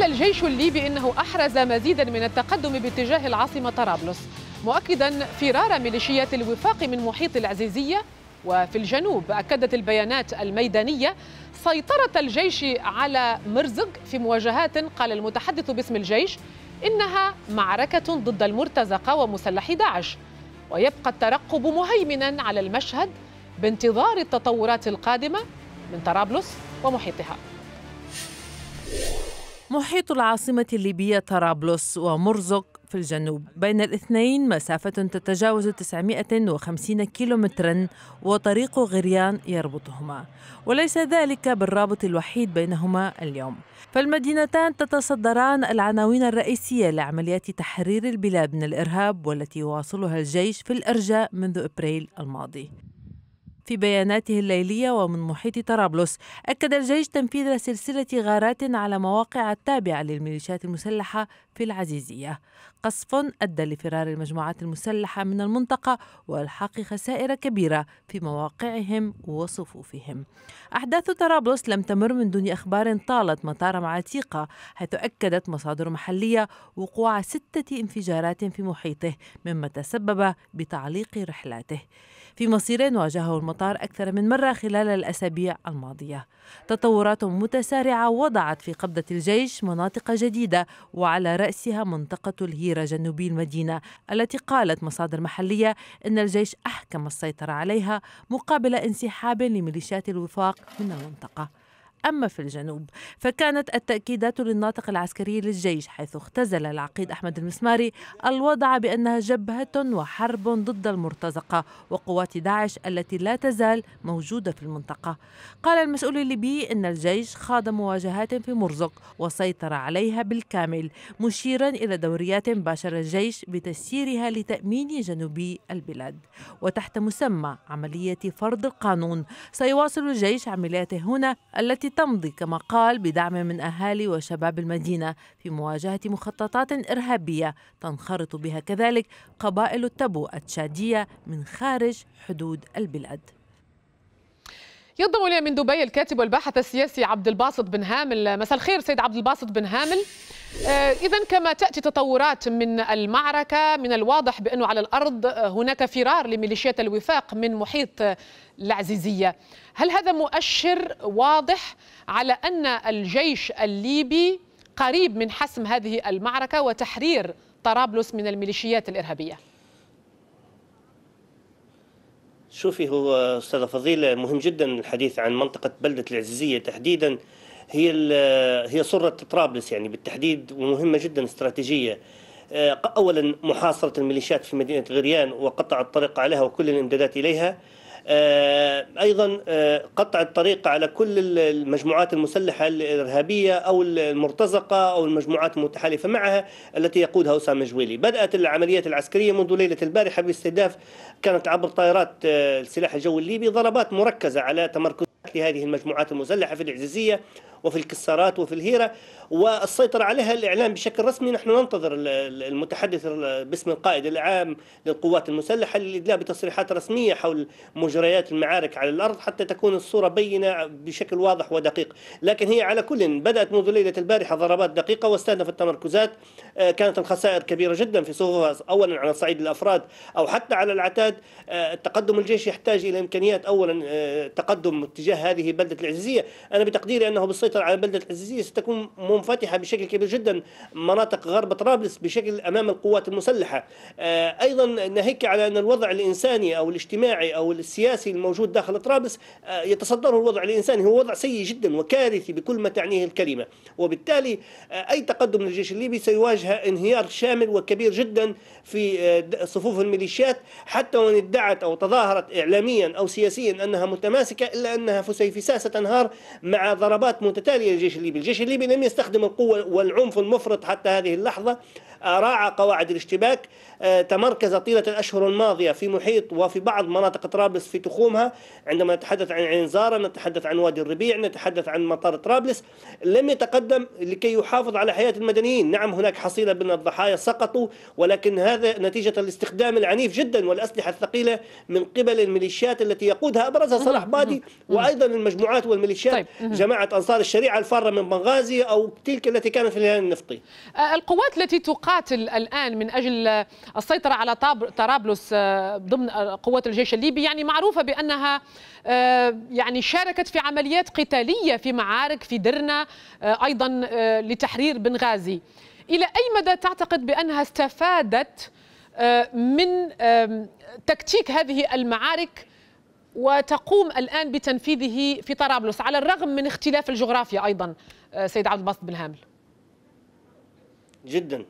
قال الجيش الليبي إنه أحرز مزيدا من التقدم باتجاه العاصمة طرابلس مؤكدا فرار ميليشيات الوفاق من محيط العزيزية وفي الجنوب أكدت البيانات الميدانية سيطرة الجيش على مرزق في مواجهات قال المتحدث باسم الجيش إنها معركة ضد المرتزقة ومسلحي داعش ويبقى الترقب مهيمنا على المشهد بانتظار التطورات القادمة من طرابلس ومحيطها محيط العاصمة الليبية طرابلس ومرزق في الجنوب بين الاثنين مسافة تتجاوز 950 كيلومترا وطريق غريان يربطهما وليس ذلك بالرابط الوحيد بينهما اليوم فالمدينتان تتصدران العناوين الرئيسية لعمليات تحرير البلاد من الإرهاب والتي يواصلها الجيش في الأرجاء منذ إبريل الماضي في بياناته الليلية ومن محيط طرابلس أكد الجيش تنفيذ سلسلة غارات على مواقع التابعة للميليشيات المسلحة في العزيزية قصف أدى لفرار المجموعات المسلحة من المنطقة وإلحاق خسائر كبيرة في مواقعهم وصفوفهم أحداث طرابلس لم تمر من دون أخبار طالت مطار معتيقه حيث أكدت مصادر محلية وقوع ستة انفجارات في محيطه مما تسبب بتعليق رحلاته في مصير واجهه المطار أكثر من مرة خلال الأسابيع الماضية تطورات متسارعة وضعت في قبضة الجيش مناطق جديدة وعلى رأسها منطقة الهي مديرة جنوبي المدينة التي قالت مصادر محلية أن الجيش أحكم السيطرة عليها مقابل انسحاب لميليشيات الوفاق من المنطقة أما في الجنوب فكانت التأكيدات للناطق العسكري للجيش حيث اختزل العقيد أحمد المسماري الوضع بأنها جبهة وحرب ضد المرتزقة وقوات داعش التي لا تزال موجودة في المنطقة قال المسؤول الليبي أن الجيش خاض مواجهات في مرزق وسيطر عليها بالكامل مشيرا إلى دوريات باشر الجيش بتسييرها لتأمين جنوبي البلاد وتحت مسمى عملية فرض القانون سيواصل الجيش عملياته هنا التي تمضي كما قال بدعم من أهالي وشباب المدينة في مواجهة مخططات إرهابية تنخرط بها كذلك قبائل التبو التشادية من خارج حدود البلاد ينضم لي من دبي الكاتب والباحث السياسي عبد الباسط بن هامل مساء الخير سيد عبد الباسط بن هامل آه، اذا كما تاتي تطورات من المعركه من الواضح بانه على الارض آه، هناك فرار لميليشيات الوفاق من محيط العزيزيه هل هذا مؤشر واضح على ان الجيش الليبي قريب من حسم هذه المعركه وتحرير طرابلس من الميليشيات الارهابيه شوفي هو استاذه فضيله مهم جدا الحديث عن منطقه بلده العزيزيه تحديدا هي هي سره طرابلس يعني بالتحديد ومهمه جدا استراتيجيه اولا محاصره الميليشيات في مدينه غريان وقطع الطريق عليها وكل الامدادات اليها آه، ايضا آه، قطع الطريق على كل المجموعات المسلحه الارهابيه او المرتزقه او المجموعات المتحالفه معها التي يقودها اسامه جويلي، بدات العمليات العسكريه منذ ليله البارحه باستهداف كانت عبر طائرات آه، السلاح الجوي الليبي ضربات مركزه على تمركزات لهذه المجموعات المسلحه في العزيزيه وفي الكسارات وفي الهيرة والسيطرة عليها الإعلام بشكل رسمي نحن ننتظر المتحدث باسم القائد العام للقوات المسلحة للإدلاء بتصريحات رسمية حول مجريات المعارك على الأرض حتى تكون الصورة بينة بشكل واضح ودقيق لكن هي على كل بدأت منذ ليلة البارحة ضربات دقيقة واستهدفت تمركزات آه، كانت الخسائر كبيرة جدا في صفوفها أولا على صعيد الأفراد أو حتى على العتاد التقدم آه، الجيش يحتاج إلى إمكانيات أولا آه، تقدم اتجاه هذه بلدة العزيزية أنا بتقديري أنه بالصيد تسيطر على بلدة العزيزية ستكون منفتحة بشكل كبير جدا مناطق غرب طرابلس بشكل أمام القوات المسلحة آه، أيضا ناهيك على أن الوضع الإنساني أو الاجتماعي أو السياسي الموجود داخل طرابلس آه، يتصدره الوضع الإنساني هو وضع سيء جدا وكارثي بكل ما تعنيه الكلمة وبالتالي آه، أي تقدم للجيش الليبي سيواجه انهيار شامل وكبير جدا في صفوف الميليشيات حتى وإن ادعت أو تظاهرت إعلاميا أو سياسيا أنها متماسكة إلا أنها فسيفساء ستنهار مع ضربات متماسكة متتالية للجيش الليبي الجيش الليبي لم يستخدم القوة والعنف المفرط حتى هذه اللحظة آه، راعى قواعد الاشتباك تمركز طيلة الأشهر الماضية في محيط وفي بعض مناطق طرابلس في تخومها عندما نتحدث عن عين زارة نتحدث عن وادي الربيع نتحدث عن مطار طرابلس لم يتقدم لكي يحافظ على حياة المدنيين نعم هناك حصيلة من الضحايا سقطوا ولكن هذا نتيجة الاستخدام العنيف جدا والأسلحة الثقيلة من قبل الميليشيات التي يقودها أبرزها صلاح بادي وأيضا المجموعات والميليشيات طيب، جماعة أنصار الشريعة الفارة من بنغازي أو تلك التي كانت في الهلال النفطي آه، القوات التي تقاتل الآن من أجل السيطرة على طرابلس آه، ضمن آه، قوات الجيش الليبي يعني معروفة بأنها آه، يعني شاركت في عمليات قتالية في معارك في درنا أيضا لتحرير بنغازي إلى أي مدى تعتقد بأنها استفادت من تكتيك هذه المعارك وتقوم الآن بتنفيذه في طرابلس على الرغم من اختلاف الجغرافيا أيضا سيد عبد الباسط بن هامل جدا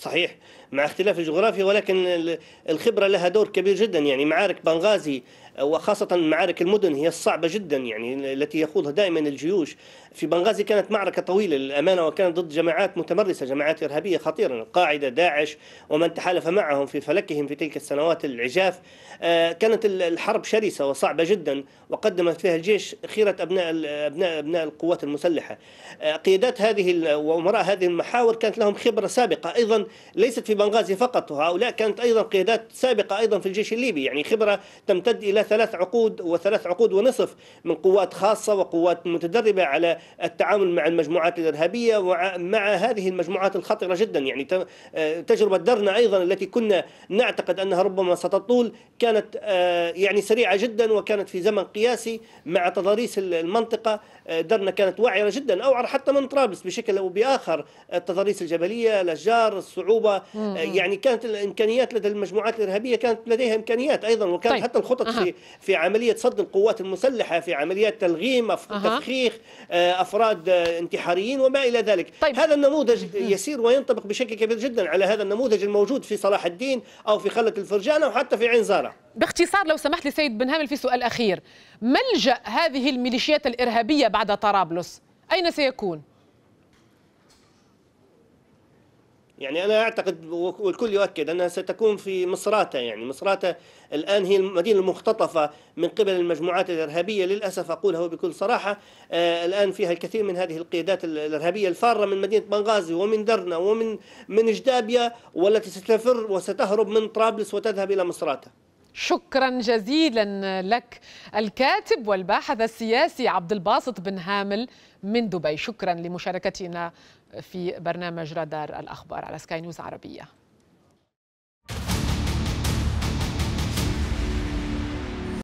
صحيح مع اختلاف الجغرافيا ولكن الخبرة لها دور كبير جدا يعني معارك بنغازي وخاصة معارك المدن هي الصعبة جدا يعني التي يخوضها دائما الجيوش في بنغازي كانت معركة طويلة للأمانة وكانت ضد جماعات متمرسة جماعات إرهابية خطيرة القاعدة داعش ومن تحالف معهم في فلكهم في تلك السنوات العجاف آه، كانت الحرب شرسة وصعبة جدا وقدمت فيها الجيش خيرة أبناء أبناء أبناء القوات المسلحة آه، قيادات هذه وأمراء هذه المحاور كانت لهم خبرة سابقة أيضا ليست في بنغازي فقط وهؤلاء كانت أيضا قيادات سابقة أيضا في الجيش الليبي يعني خبرة تمتد إلى ثلاث عقود وثلاث عقود ونصف من قوات خاصة وقوات متدربة على التعامل مع المجموعات الإرهابية ومع هذه المجموعات الخطرة جدا يعني آه، تجربة درنا أيضا التي كنا نعتقد أنها ربما ستطول كانت آه، يعني سريعة جدا وكانت في زمن قياسي مع تضاريس المنطقة آه، درنا كانت واعرة جدا أو حتى من طرابلس بشكل أو بآخر التضاريس الجبلية الأشجار الصعوبة يعني كانت الإمكانيات لدى المجموعات الإرهابية كانت لديها إمكانيات أيضا وكانت طيب. حتى الخطط أه. في في عملية صد القوات المسلحة في عمليات تلغيم أه. تفخيخ أفراد آه، انتحاريين وما إلى ذلك طيب. هذا النموذج يسير وينطبق بشكل كبير جدا على هذا النموذج الموجود في صلاح الدين أو في خلة الفرجانة وحتى في عين زارة باختصار لو سمحت لي سيد بن هامل في سؤال أخير ملجأ هذه الميليشيات الإرهابية بعد طرابلس أين سيكون؟ يعني أنا أعتقد والكل يؤكد أنها ستكون في مصراتة يعني مصراتة الآن هي المدينة المختطفة من قبل المجموعات الإرهابية للأسف أقولها بكل صراحة آه، الآن فيها الكثير من هذه القيادات الإرهابية الفارة من مدينة بنغازي ومن درنا ومن من جدابيا والتي ستفر وستهرب من طرابلس وتذهب إلى مصراتة شكرا جزيلا لك الكاتب والباحث السياسي عبد الباسط بن هامل من دبي شكرا لمشاركتنا في برنامج رادار الأخبار على سكاي نيوز عربية